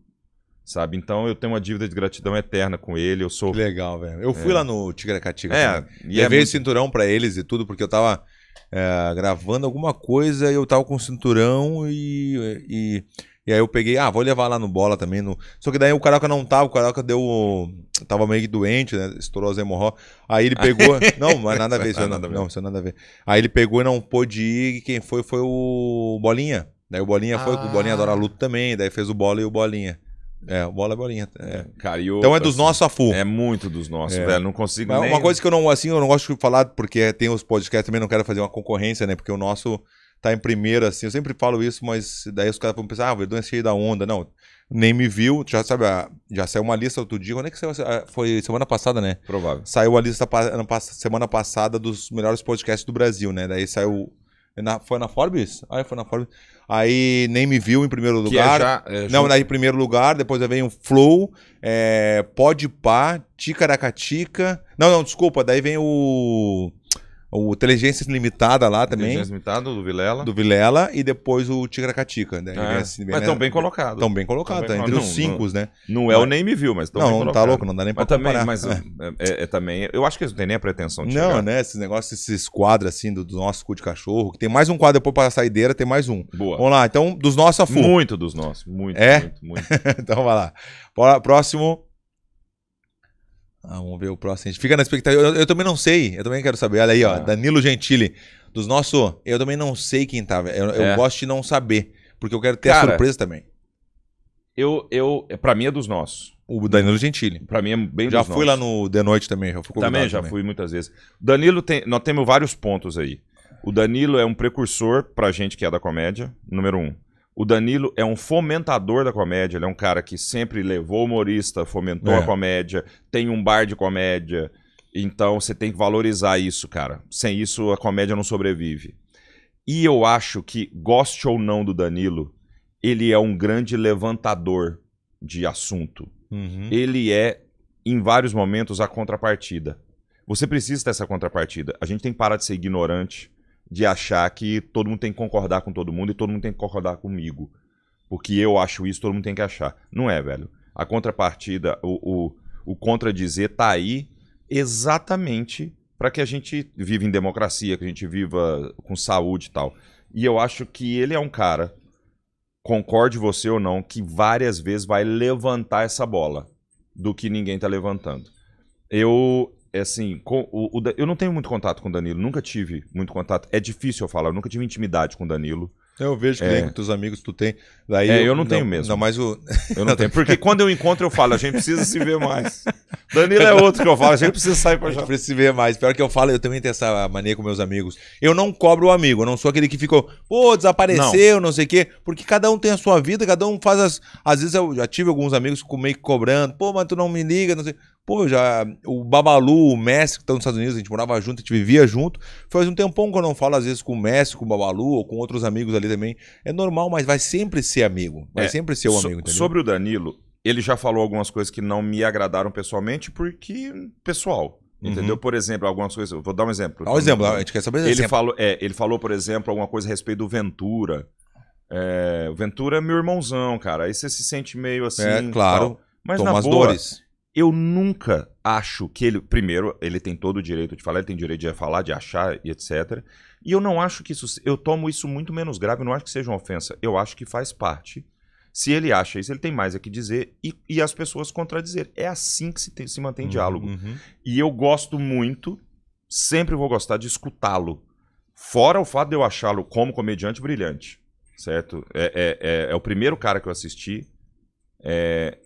Sabe? Então eu tenho uma dívida de gratidão eterna com ele. Eu sou. Que legal, velho. Eu fui é. lá no Tigracati. É, e é levei é muito... o cinturão para eles e tudo, porque eu tava é, gravando alguma coisa e eu tava com cinturão e, e, e. aí eu peguei, ah, vou levar lá no bola também. No... Só que daí o Carioca não tava, o Carioca deu. Tava meio que doente, né? Estourou as hemorroias. Aí ele pegou. (laughs) não, mas nada a ver, isso não, nada, não, isso nada a ver. Aí ele pegou e não pôde ir, e quem foi foi o Bolinha. Daí o Bolinha ah. foi, o Bolinha adora ah. luta também, daí fez o bola e o Bolinha. É, bola é bolinha. É. é cara, eu, então é dos assim, nossos a full. É muito dos nossos, é. velho. Não consigo Mas nem... Uma coisa que eu não, assim, eu não gosto de falar, porque tem os podcasts também, não quero fazer uma concorrência, né? Porque o nosso tá em primeiro, assim. Eu sempre falo isso, mas daí os caras vão pensar, ah, o Verdun é cheio da onda. Não, nem me viu. Já sabe, ah, já saiu uma lista outro dia. Quando é que saiu? Ah, foi semana passada, né? Provável. Saiu a lista semana passada dos melhores podcasts do Brasil, né? Daí saiu... foi na Forbes? Ah, é, foi na Forbes. Aí nem me viu em primeiro é lugar. É já, é, não, já... em primeiro lugar, depois vem o Flow, é, Pode Pá, Ticaracatica. Não, não, desculpa, daí vem o. O Inteligência Limitada lá também. Inteligência Limitada, do Vilela. Do Vilela e depois o Tigracatica. Né? É. Assim, mas estão bem colocados. Estão bem colocados, tá? entre não, os cinco, né? Não é o Nem Me Viu, mas estão bem colocados. Não, tá louco, não dá nem pra mas comparar. mas é. É, é. é, também, eu acho que eles não têm nem a pretensão de Não, chegar. né? Esses negócios, esses quadros assim do, do, nosso cu de cachorro. que Tem mais um quadro depois para a saideira, tem mais um. Boa. Vamos lá, então, dos nossos a full. Muito dos nossos, muito, é? muito, muito. (laughs) então vai lá. Próximo, Vamos ver o próximo. A gente fica na expectativa. Eu, eu, também não sei. Eu também quero saber. Olha aí, ó. É. Danilo Gentili. Dos nossos. Eu também não sei quem tá. Eu, é. eu gosto de não saber. Porque eu quero ter Cara, a surpresa também. Eu, eu. Pra mim é dos nossos. O Danilo Gentili. Pra mim é bem Já dos fui nossos. lá no The Noite também. Já fui também, já também. fui muitas vezes. Danilo tem. Nós temos vários pontos aí. O Danilo é um precursor pra gente que é da comédia, número um. O Danilo é um fomentador da comédia, ele é um cara que sempre levou humorista, fomentou é. a comédia, tem um bar de comédia. Então você tem que valorizar isso, cara. Sem isso a comédia não sobrevive. E eu acho que, goste ou não do Danilo, ele é um grande levantador de assunto. Uhum. Ele é, em vários momentos, a contrapartida. Você precisa dessa contrapartida. A gente tem que parar de ser ignorante de achar que todo mundo tem que concordar com todo mundo e todo mundo tem que concordar comigo. Porque eu acho isso, todo mundo tem que achar. Não é, velho. A contrapartida, o, o, o contradizer tá aí exatamente para que a gente viva em democracia, que a gente viva com saúde e tal. E eu acho que ele é um cara, concorde você ou não, que várias vezes vai levantar essa bola do que ninguém tá levantando. Eu, é assim, com, o, o, eu não tenho muito contato com o Danilo, nunca tive muito contato. É difícil eu falar, eu nunca tive intimidade com o Danilo. É, eu vejo que é. com teus amigos tu tem. Daí é, eu, eu não, não tenho mesmo. Não, mas o... Eu não tenho. Porque quando eu encontro, eu falo, a gente precisa se ver mais. (laughs) Danilo é outro que eu falo, a gente precisa sair pra jogar. A gente precisa se ver mais. Pior que eu falo, eu também tenho essa mania com meus amigos. Eu não cobro o amigo, eu não sou aquele que ficou, pô, desapareceu, não, não sei o quê. Porque cada um tem a sua vida, cada um faz as. Às vezes eu já tive alguns amigos que meio que cobrando, pô, mas tu não me liga, não sei. Pô, já o Babalu, o Messi, que estão nos Estados Unidos, a gente morava junto, a gente vivia junto. Faz um tempão que eu não falo, às vezes, com o Messi, com o Babalu ou com outros amigos ali também. É normal, mas vai sempre ser amigo. Vai é, sempre ser o um so, amigo. Entendeu? Sobre o Danilo, ele já falou algumas coisas que não me agradaram pessoalmente, porque. Pessoal. Uhum. Entendeu? Por exemplo, algumas coisas. Vou dar um exemplo. Dá um exemplo, a gente quer saber. Ele falou, é, ele falou, por exemplo, alguma coisa a respeito do Ventura. É, o Ventura é meu irmãozão, cara. Aí você se sente meio é, assim. É, claro. Tal. Mas Toma na boa, dores eu nunca acho que ele. Primeiro, ele tem todo o direito de falar, ele tem direito de falar, de achar e etc. E eu não acho que isso. Eu tomo isso muito menos grave, não acho que seja uma ofensa. Eu acho que faz parte. Se ele acha isso, ele tem mais a é que dizer e, e as pessoas contradizer. É assim que se, tem, se mantém uhum, diálogo. Uhum. E eu gosto muito, sempre vou gostar de escutá-lo. Fora o fato de eu achá-lo como comediante brilhante, certo? É, é, é, é o primeiro cara que eu assisti é,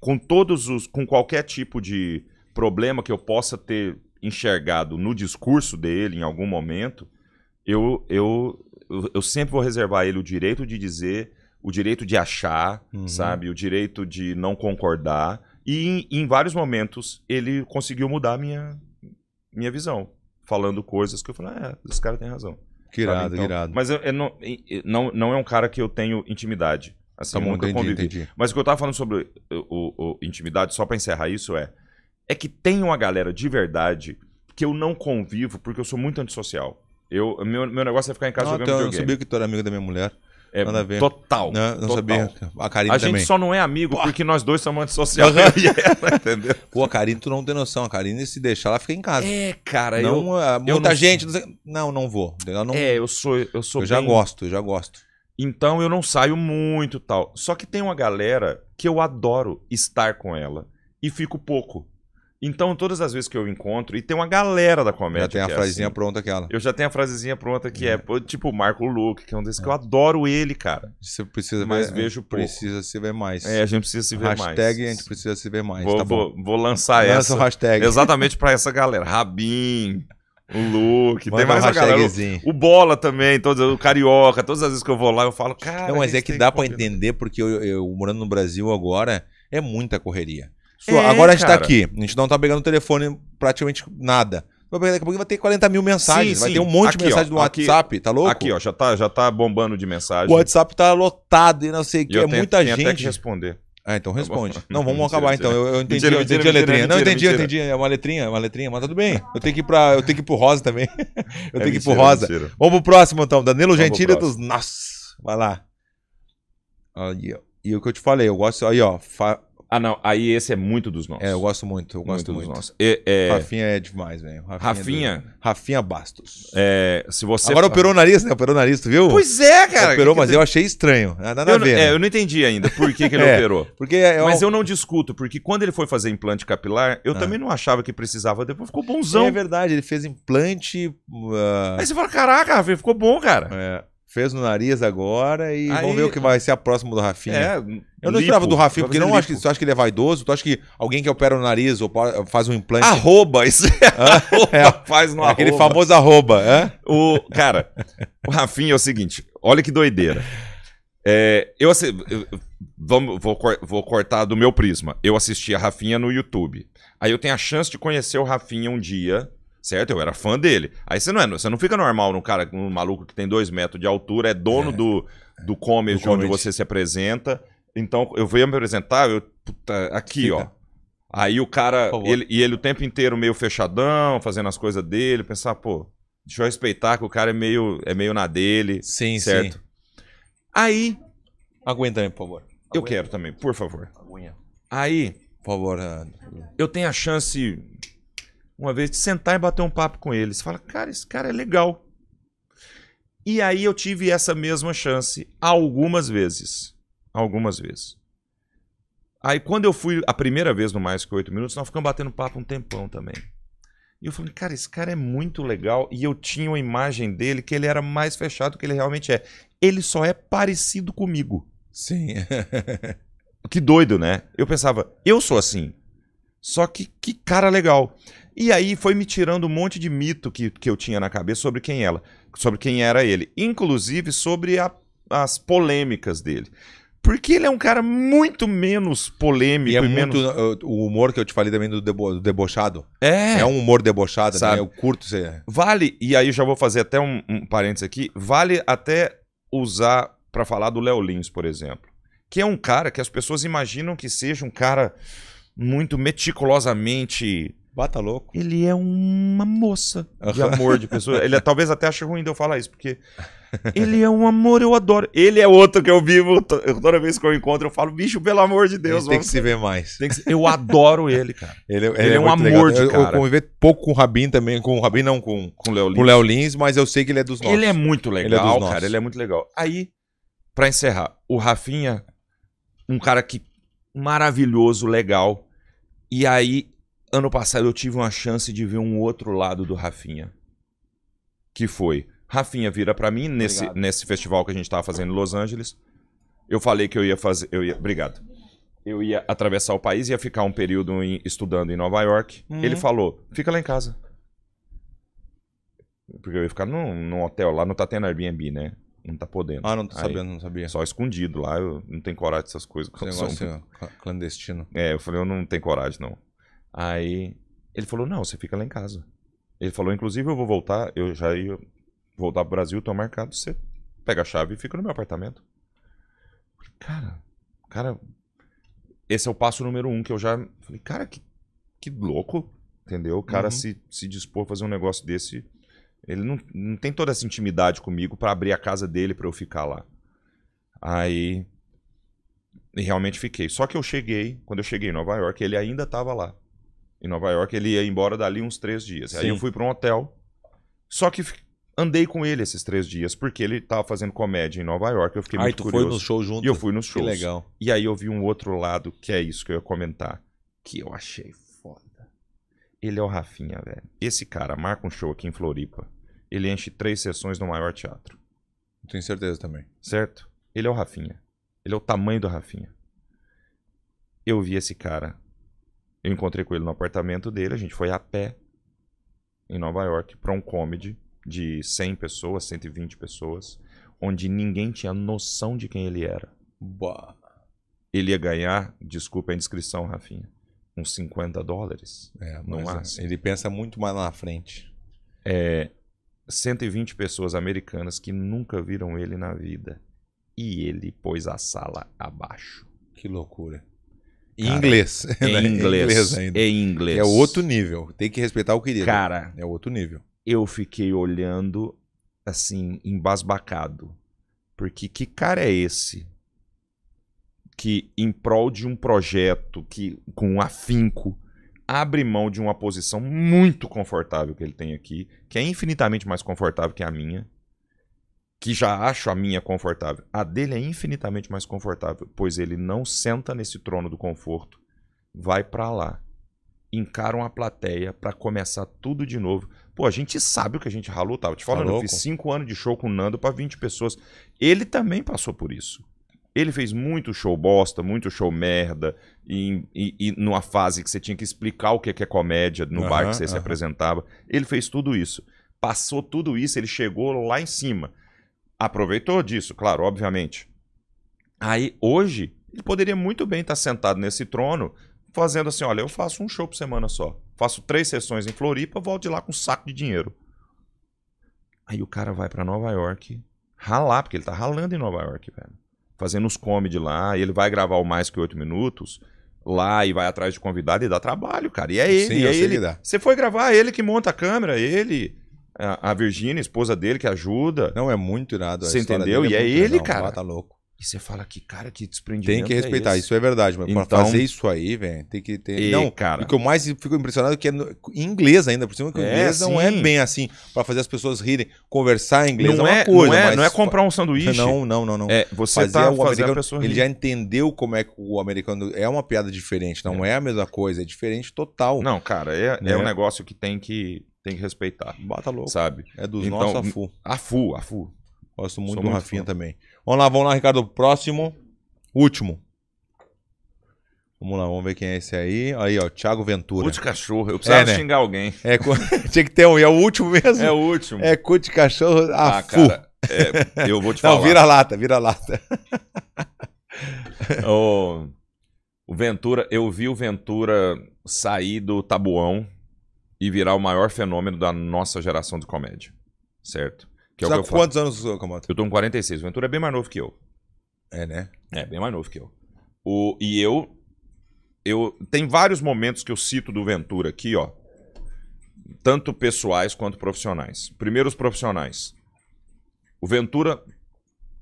com todos os. com qualquer tipo de problema que eu possa ter enxergado no discurso dele em algum momento, eu, eu, eu sempre vou reservar ele o direito de dizer, o direito de achar, uhum. sabe? O direito de não concordar. E em, em vários momentos ele conseguiu mudar minha, minha visão, falando coisas que eu falei, ah, é, esse cara tem razão. Que irado, então, que irado. Mas eu, eu não, eu não, não é um cara que eu tenho intimidade. Assim, tá eu nunca entendi, convivi. Entendi. Mas o que eu tava falando sobre o, o, o intimidade, só para encerrar isso, é. É que tem uma galera de verdade que eu não convivo porque eu sou muito antissocial. Eu, meu, meu negócio é ficar em casa não, ah, jogando então, videogame. Eu não sabia que tu era amigo da minha mulher. É, Nada a ver. Total. Não, né, não total. sabia. A Karine a também. gente só não é amigo Pô. porque nós dois somos antissociais. (laughs) ela, entendeu? Pô, a Karine, tu não tem noção. A Karine, se deixar, ela fica em casa. É, cara. Não, eu, ah, muita eu não... gente. Não, não vou. Entendeu? Não, é, eu sou. Eu, sou eu bem... já gosto, eu já gosto. Então eu não saio muito tal. Só que tem uma galera que eu adoro estar com ela e fico pouco. Então, todas as vezes que eu encontro, e tem uma galera da comédia. Já tem a é frasezinha assim, pronta aquela. Eu já tenho a frasezinha pronta que é, é tipo o Marco Luke, que é um desses é. que eu adoro ele, cara. Você precisa Mas ver, vejo pouco. Precisa se ver mais. É, a gente precisa se ver hashtag, mais. Hashtag a gente precisa se ver mais. Vou, tá vou, vou lançar Lança essa. hashtag. Exatamente para essa galera. Rabin, (laughs) O Luke, Manda tem mais um a galera. O, o, Bola também, todos, o Carioca, todas as vezes que eu vou lá, eu falo, cara. Não, mas é que dá para entender, porque eu, eu, morando no Brasil agora, é muita correria. É, agora a gente tá cara. tá aqui, a gente não tá pegando o telefone praticamente nada. Daqui a pouco vai ter 40 mil mensagens. Sim, vai sim. ter um monte aqui, de mensagem ó, do aqui, WhatsApp, tá louco? Aqui, ó, já tá, já tá bombando de mensagem. O WhatsApp tá lotado e não sei o que. É tenho, muita tenho gente. Até que responder. Ah, então tá responde. Tá (laughs) não, vamos acabar então. Eu, eu entendi, mentira, eu entendi mentira, a letrinha. Mentira, não, eu entendi, eu entendi. É uma letrinha, uma letrinha, mas tá tudo bem. Eu tenho que ir pra. Eu tenho que ir pro rosa também. (laughs) Eu é tenho é que ir pro rosa. Vamos pro próximo, então. Danilo vamos Gentili dos. nossos. Vai lá. E o que eu te falei, eu gosto. Aí, ó. Fa... Ah, não. Aí esse é muito dos nossos. É, eu gosto muito. Eu gosto muito. muito. Dos nossos. E, é... Rafinha é demais, velho. Rafinha. É Rafinha, do... Rafinha Bastos. É, se você... Agora operou o nariz, né? Operou o nariz, tu viu? Pois é, cara. Operou, que mas que... eu achei estranho. Nada eu, a ver. Né? É, né? eu não entendi ainda por que, que (laughs) ele é, operou. Porque é. Mas eu não discuto, porque quando ele foi fazer implante capilar, eu ah. também não achava que precisava. Depois ficou bonzão. É verdade, ele fez implante... Uh... Aí você fala, caraca, Rafinha, ficou bom, cara. É. Fez no nariz agora e Aí, vamos ver o que vai ser a próxima do Rafinha. É, eu não lipo, esperava do Rafinha, porque não acho que, tu acha que ele é vaidoso? Tu acha que alguém que opera no nariz ou faz um implante. Arroba, isso é. (laughs) Arroba, é, faz no é Aquele famoso arroba. É? O, cara, o Rafinha é o seguinte: olha que doideira. É, eu, assim, eu vamos, vou, vou cortar do meu prisma. Eu assisti a Rafinha no YouTube. Aí eu tenho a chance de conhecer o Rafinha um dia certo? Eu era fã dele. Aí você não é, você não fica normal num cara, um maluco que tem dois metros de altura, é dono é, do, do comedy onde você se apresenta. Então, eu ia me apresentar, eu, puta, aqui, fica. ó. Aí o cara, ele, e ele o tempo inteiro meio fechadão, fazendo as coisas dele, pensar, pô, deixa eu respeitar que o cara é meio, é meio na dele. Sim, certo? Sim. Aí. Aguenta, por favor. Aguenta. Eu quero também, por favor. Aguenta. Aí. Por favor. Eu tenho a chance uma vez de sentar e bater um papo com ele. Você fala, cara, esse cara é legal. E aí eu tive essa mesma chance algumas vezes. Algumas vezes. Aí quando eu fui a primeira vez no Mais Que Oito Minutos, nós ficamos batendo papo um tempão também. E eu falei, cara, esse cara é muito legal. E eu tinha uma imagem dele que ele era mais fechado do que ele realmente é. Ele só é parecido comigo. Sim. (laughs) que doido, né? Eu pensava, eu sou assim. Só que que cara legal. E aí foi me tirando um monte de mito que, que eu tinha na cabeça sobre quem ela, sobre quem era ele, inclusive sobre a, as polêmicas dele. Porque ele é um cara muito menos polêmico. E é e muito. Eh, o humor que eu te falei também do, debo, do debochado. É. É um humor debochado, né? Sabe? né? Eu curto. Você... Vale, e aí já vou fazer até um, um parênteses aqui. Vale até usar para falar do Léo Lins, por exemplo. Que é um cara que as pessoas imaginam que seja um cara muito meticulosamente Bata tá louco. Ele é uma moça de amor de pessoa. Ele é, talvez até ache ruim de eu falar isso, porque ele é um amor, eu adoro. Ele é outro que eu vivo. Eu, toda vez que eu encontro, eu falo, bicho, pelo amor de Deus. Tem que se ver mais. Se... Eu adoro ele, cara. (laughs) Ele, é, ele, ele é, é um amor legal. de eu, cara. Eu convivi pouco com o Rabin também. Com o Rabin, não, com, com o Léo Lins. Com o Lins, mas eu sei que ele é dos nossos. Ele é muito legal, ele é dos nossos. cara. Ele é muito legal. Aí, para encerrar, o Rafinha, um cara que maravilhoso, legal. E aí, ano passado eu tive uma chance de ver um outro lado do Rafinha. Que foi. Rafinha vira para mim nesse, nesse festival que a gente tava fazendo em Los Angeles. Eu falei que eu ia fazer. Eu ia, obrigado. Eu ia atravessar o país, ia ficar um período em, estudando em Nova York. Uhum. Ele falou: fica lá em casa. Porque eu ia ficar num, num hotel lá, não tá tendo Airbnb, né? Não tá podendo. Ah, não tô Aí, sabendo, não sabia. Só escondido lá, eu não tenho coragem dessas coisas. Esse negócio são... É clandestino. É, eu falei, eu não tenho coragem, não. Aí ele falou: não, você fica lá em casa. Ele falou: inclusive, eu vou voltar, eu já ia voltar pro Brasil, tô tá marcado, você pega a chave e fica no meu apartamento. Falei, cara, cara, esse é o passo número um que eu já. Falei, cara, que, que louco, entendeu? O cara uhum. se, se dispor a fazer um negócio desse. Ele não, não tem toda essa intimidade comigo para abrir a casa dele para eu ficar lá. Aí. E realmente fiquei. Só que eu cheguei, quando eu cheguei em Nova York, ele ainda tava lá em Nova York, ele ia embora dali uns três dias. Sim. Aí eu fui para um hotel, só que andei com ele esses três dias, porque ele estava fazendo comédia em Nova York, eu fiquei Ai, muito curioso. Aí tu foi no show junto? E eu fui nos shows. Que legal. E aí eu vi um outro lado, que é isso que eu ia comentar, que eu achei foda. Ele é o Rafinha, velho. Esse cara marca um show aqui em Floripa, ele enche três sessões no maior teatro. Tenho certeza também. Certo? Ele é o Rafinha. Ele é o tamanho do Rafinha. Eu vi esse cara eu encontrei com ele no apartamento dele, a gente foi a pé em Nova York para um comedy de 100 pessoas, 120 pessoas, onde ninguém tinha noção de quem ele era. Ele ia ganhar, desculpa a indiscrição, Rafinha, uns 50 dólares. É, não há, é, ele pensa muito mais na frente. É, 120 pessoas americanas que nunca viram ele na vida. E ele pôs a sala abaixo. Que loucura. (laughs) Né? Em inglês. Em né? inglês. inglês ainda. Em inglês. É outro nível. Tem que respeitar o querido. Cara. É outro nível. Eu fiquei olhando, assim, embasbacado. Porque que cara é esse? Que, em prol de um projeto que com afinco, abre mão de uma posição muito confortável que ele tem aqui, que é infinitamente mais confortável que a minha que já acho a minha confortável. A dele é infinitamente mais confortável, pois ele não senta nesse trono do conforto, vai para lá, encara uma plateia para começar tudo de novo. Pô, a gente sabe o que a gente ralou, tava te falando, tá eu tá fiz cinco anos de show com o Nando para 20 pessoas. Ele também passou por isso. Ele fez muito show bosta, muito show merda, e, e, e numa fase que você tinha que explicar o que é, que é comédia no uhum, bar que você uhum. se apresentava. Ele fez tudo isso. Passou tudo isso, ele chegou lá em cima aproveitou disso, claro, obviamente. Aí hoje ele poderia muito bem estar sentado nesse trono fazendo assim, olha, eu faço um show por semana só, faço três sessões em Floripa, volto de lá com um saco de dinheiro. Aí o cara vai para Nova York ralar, porque ele tá ralando em Nova York, velho. Fazendo os comedy lá, e ele vai gravar o mais que oito minutos lá e vai atrás de convidado e dá trabalho, cara. E é ele, Sim, é ele. Você foi gravar, é ele que monta a câmera, é ele a, Virgínia, esposa dele, que ajuda. Não, é muito irado. Você entendeu? É e é, é ele, legal. cara. tá louco. E você fala que cara que desprendimento. Tem que é respeitar, é isso é verdade, mas então... pra fazer isso aí, velho, tem que ter. E, não, cara. O que eu mais fico impressionado é que é no... em inglês ainda, por cima, que o é, inglês não é bem assim, para fazer as pessoas rirem. Conversar em inglês não é uma é, coisa. Não é, mas... não é comprar um sanduíche. Não, não, não. não. É, você fazer tá o americano, a pessoa rir. Ele já entendeu como é que o americano. É uma piada diferente, não é, é a mesma coisa, é diferente total. Não, cara, é, é, né? um negócio que tem que. Tem que respeitar. Bata louco. Sabe? É dos então, nossos, a FU. A FU, a FU. Gosto muito Sou do Rafinha também. Vamos lá, vamos lá, Ricardo. Próximo. Último. Vamos lá, vamos ver quem é esse aí. Aí, ó, Thiago Ventura. Cu de cachorro. Eu precisava é, né? xingar alguém. É, (laughs) tinha que ter um. E é o último mesmo? É o último. É cu de cachorro. A ah, fu. cara. É, eu vou te (laughs) falar. Não, vira lata, vira lata. o, (laughs) o Ventura, eu vi o Ventura sair do Tabuão e virar o maior fenômeno da nossa geração de comédia. Certo? Que é Você tá com quantos anos, Camoto? Eu tô com 46. O Ventura é bem mais novo que eu. É, né? É, bem mais novo que eu. O, e eu, eu. Tem vários momentos que eu cito do Ventura aqui, ó. Tanto pessoais quanto profissionais. Primeiro, os profissionais. O Ventura,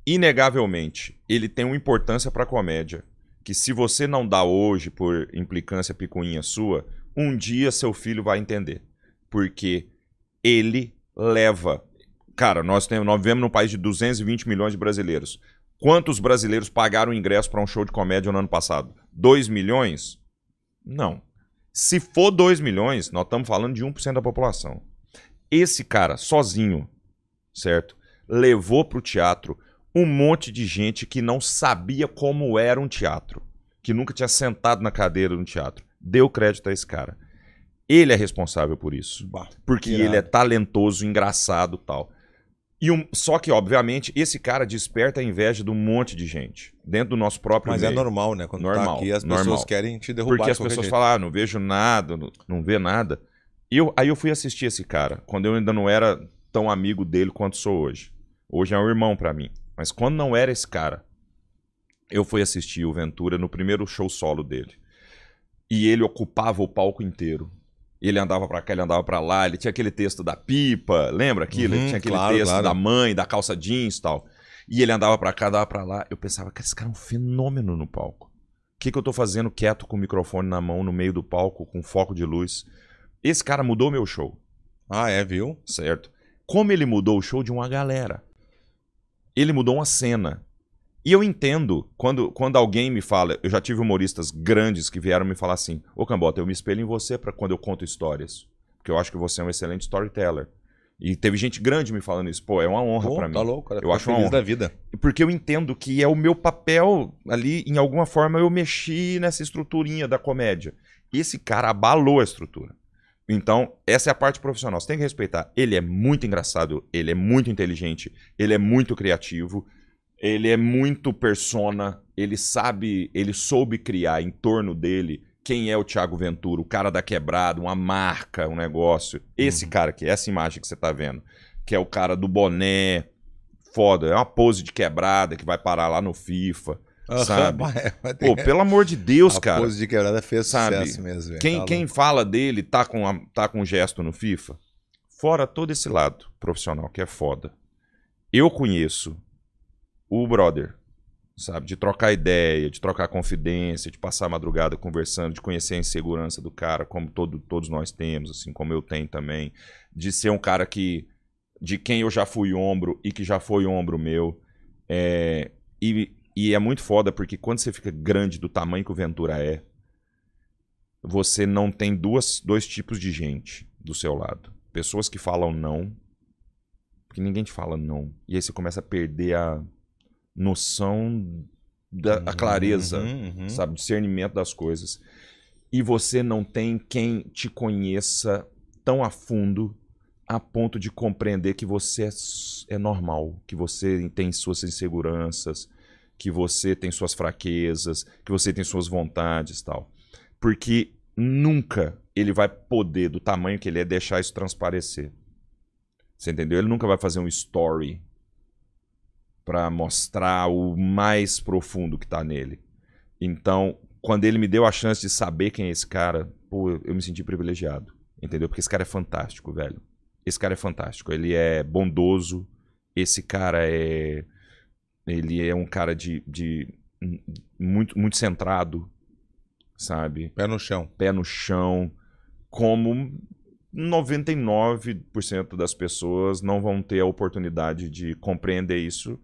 inegavelmente, ele tem uma importância pra comédia. Que se você não dá hoje por implicância picuinha sua, um dia seu filho vai entender. Porque ele leva. Cara, nós, temos, nós vivemos num país de 220 milhões de brasileiros. Quantos brasileiros pagaram ingresso para um show de comédia no ano passado? 2 milhões? Não. Se for 2 milhões, nós estamos falando de 1% da população. Esse cara, sozinho, certo? Levou para o teatro um monte de gente que não sabia como era um teatro, que nunca tinha sentado na cadeira de um teatro deu crédito a esse cara. Ele é responsável por isso. Bah, porque ele é talentoso, engraçado tal. E um, só que, obviamente, esse cara desperta a inveja de um monte de gente dentro do nosso próprio Mas é meio. é normal, né? Quando tá normal, tá aqui, as normal. pessoas querem te derrubar. Porque as pessoas jeito. falam, ah, não vejo nada, não, não vê nada. Eu, aí eu fui assistir esse cara, quando eu ainda não era tão amigo dele quanto sou hoje. Hoje é um irmão para mim. Mas quando não era esse cara, eu fui assistir o Ventura no primeiro show solo dele e ele ocupava o palco inteiro. Ele andava para cá, ele andava para lá, ele tinha aquele texto da pipa, lembra aquilo? Uhum, ele tinha aquele claro, texto claro. da mãe, da calça jeans e tal. E ele andava para cá, andava para lá. Eu pensava, cara, esse cara é um fenômeno no palco. O que, que eu tô fazendo quieto com o microfone na mão, no meio do palco, com foco de luz? Esse cara mudou meu show. Ah, é, viu? Certo. Como ele mudou o show de uma galera. Ele mudou uma cena. E eu entendo quando, quando alguém me fala, eu já tive humoristas grandes que vieram me falar assim: Ô Cambota, eu me espelho em você para quando eu conto histórias. Porque eu acho que você é um excelente storyteller. E teve gente grande me falando isso. Pô, é uma honra para mim. Tá louco, cara. Eu acho feliz uma honra. da vida. Porque eu entendo que é o meu papel ali, em alguma forma, eu mexi nessa estruturinha da comédia. Esse cara abalou a estrutura. Então, essa é a parte profissional. Você tem que respeitar. Ele é muito engraçado, ele é muito inteligente, ele é muito criativo, ele é muito persona, ele sabe, ele soube criar em torno dele quem é o Thiago Ventura, o cara da quebrada, uma marca, um negócio. Esse uhum. cara aqui, essa imagem que você tá vendo, que é o cara do boné, foda, é uma pose de quebrada que vai parar lá no FIFA. Uhum, sabe? Pô, pelo amor de Deus, a cara. A pose de quebrada fez sabe? sucesso mesmo. Quem, tá quem fala dele tá com, a, tá com gesto no FIFA, fora todo esse lado profissional que é foda. Eu conheço o brother, sabe? De trocar ideia, de trocar confidência, de passar a madrugada conversando, de conhecer a insegurança do cara, como todo, todos nós temos, assim, como eu tenho também. De ser um cara que. de quem eu já fui ombro e que já foi ombro meu. É, e, e é muito foda porque quando você fica grande do tamanho que o Ventura é, você não tem duas, dois tipos de gente do seu lado. Pessoas que falam não, porque ninguém te fala não. E aí você começa a perder a, noção da uhum, clareza, uhum. sabe, discernimento das coisas. E você não tem quem te conheça tão a fundo a ponto de compreender que você é, é normal, que você tem suas inseguranças, que você tem suas fraquezas, que você tem suas vontades, tal. Porque nunca ele vai poder, do tamanho que ele é, deixar isso transparecer. Você entendeu? Ele nunca vai fazer um story para mostrar o mais profundo que tá nele. Então, quando ele me deu a chance de saber quem é esse cara, pô, eu me senti privilegiado, entendeu? Porque esse cara é fantástico, velho. Esse cara é fantástico, ele é bondoso, esse cara é ele é um cara de, de muito muito centrado, sabe? Pé no chão. Pé no chão, como 99% das pessoas não vão ter a oportunidade de compreender isso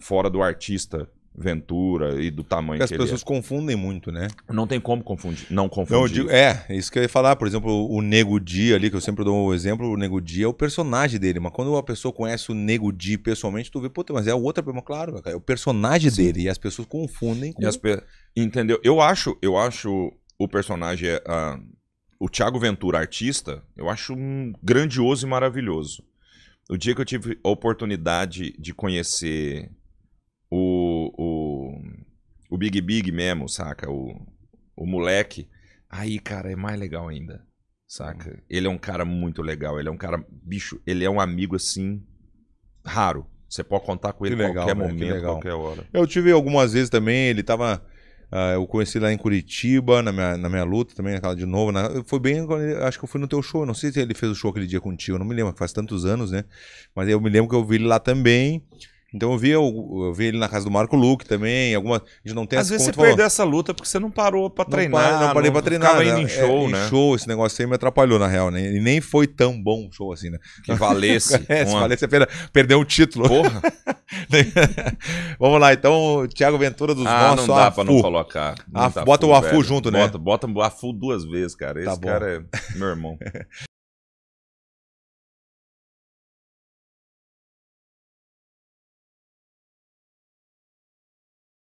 fora do artista Ventura e do tamanho Porque que as pessoas é. confundem muito, né? Não tem como confundir, não confundir. Não, digo, é, isso que eu ia falar, por exemplo, o Nego Di ali, que eu sempre dou o um exemplo, o Nego Di é o personagem dele, mas quando a pessoa conhece o Nego Di pessoalmente, tu vê, puta, mas é outra pessoa, claro, é o personagem Sim. dele, e as pessoas confundem com... Pe... Entendeu? Eu acho, eu acho o personagem, é, uh, o Thiago Ventura, artista, eu acho um grandioso e maravilhoso. O dia que eu tive a oportunidade de conhecer o Big Big mesmo, saca? O, o moleque. Aí, cara, é mais legal ainda, saca? Uhum. Ele é um cara muito legal, ele é um cara, bicho, ele é um amigo assim, raro. Você pode contar com ele em qualquer né? momento, qualquer hora. Eu tive algumas vezes também, ele tava. Uh, eu conheci lá em Curitiba, na minha, na minha luta também, aquela de novo. Na, foi bem. Acho que eu fui no teu show. Não sei se ele fez o show aquele dia contigo, não me lembro, faz tantos anos, né? Mas eu me lembro que eu vi ele lá também. Então eu vi, eu, eu vi ele na casa do Marco Luque também, alguma, a gente não tem Às vezes você falando. perdeu essa luta porque você não parou pra treinar. Não, não parei pra treinar. Tava né? indo em é, show, é, né? Em show, esse negócio aí me atrapalhou, na real, né? E nem foi tão bom o show assim, né? Que valesse. (laughs) é, se valesse a perdeu o título. Porra! (laughs) Vamos lá, então, Thiago Ventura dos ah, nossos. Não dá Afu. pra não colocar. Não Afu, bota Afu, o Afu velho. junto, né? Bota, bota o Afu duas vezes, cara. Tá esse tá cara é meu irmão. (laughs)